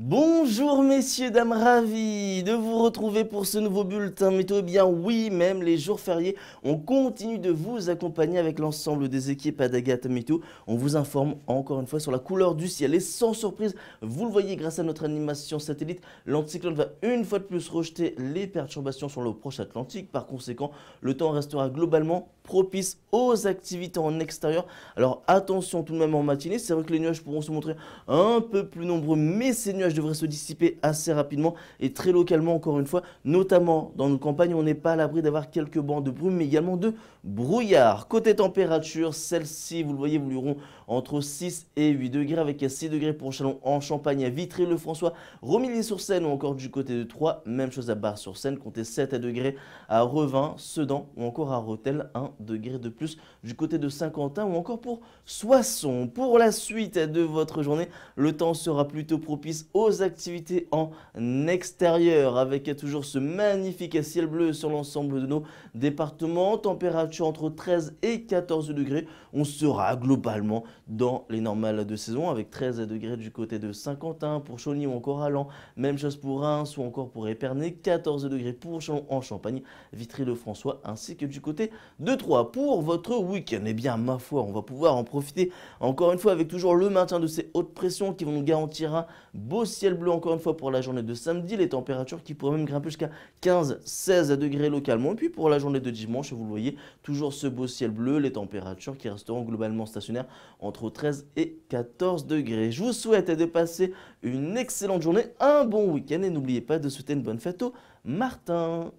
Bonjour messieurs, dames, ravi de vous retrouver pour ce nouveau bulletin météo. Eh bien oui, même les jours fériés, on continue de vous accompagner avec l'ensemble des équipes Adagata Météo. On vous informe encore une fois sur la couleur du ciel et sans surprise, vous le voyez grâce à notre animation satellite, l'anticyclone va une fois de plus rejeter les perturbations sur le proche Atlantique. Par conséquent, le temps restera globalement propice aux activités en extérieur. Alors attention tout de même en matinée, c'est vrai que les nuages pourront se montrer un peu plus nombreux, mais ces nuages devrait se dissiper assez rapidement et très localement encore une fois, notamment dans nos campagnes, on n'est pas à l'abri d'avoir quelques bancs de brume mais également de brouillard. Côté température, celle ci vous le voyez, vouluiront entre 6 et 8 degrés avec 6 degrés pour Chalon en Champagne à Vitré, le François, Romilly-sur-Seine ou encore du côté de Troyes, même chose à Bar-sur-Seine, comptez 7 degrés à Revin, Sedan ou encore à Rotel, 1 degré de plus du côté de Saint-Quentin ou encore pour Soissons. Pour la suite de votre journée, le temps sera plutôt propice activités en extérieur avec toujours ce magnifique ciel bleu sur l'ensemble de nos départements. Température entre 13 et 14 degrés. On sera globalement dans les normales de saison avec 13 degrés du côté de Saint-Quentin pour Chauny ou encore Allan. Même chose pour Reims ou encore pour Épernay. 14 degrés pour Chalon en Champagne, Vitry-le-François ainsi que du côté de Troyes. Pour votre week-end, et eh bien ma foi, on va pouvoir en profiter encore une fois avec toujours le maintien de ces hautes pressions qui vont nous garantir un beau ciel bleu encore une fois pour la journée de samedi, les températures qui pourraient même grimper jusqu'à 15-16 degrés localement. Et puis pour la journée de dimanche, vous le voyez, toujours ce beau ciel bleu, les températures qui resteront globalement stationnaires entre 13 et 14 degrés. Je vous souhaite de passer une excellente journée, un bon week-end et n'oubliez pas de souhaiter une bonne fête au Martin.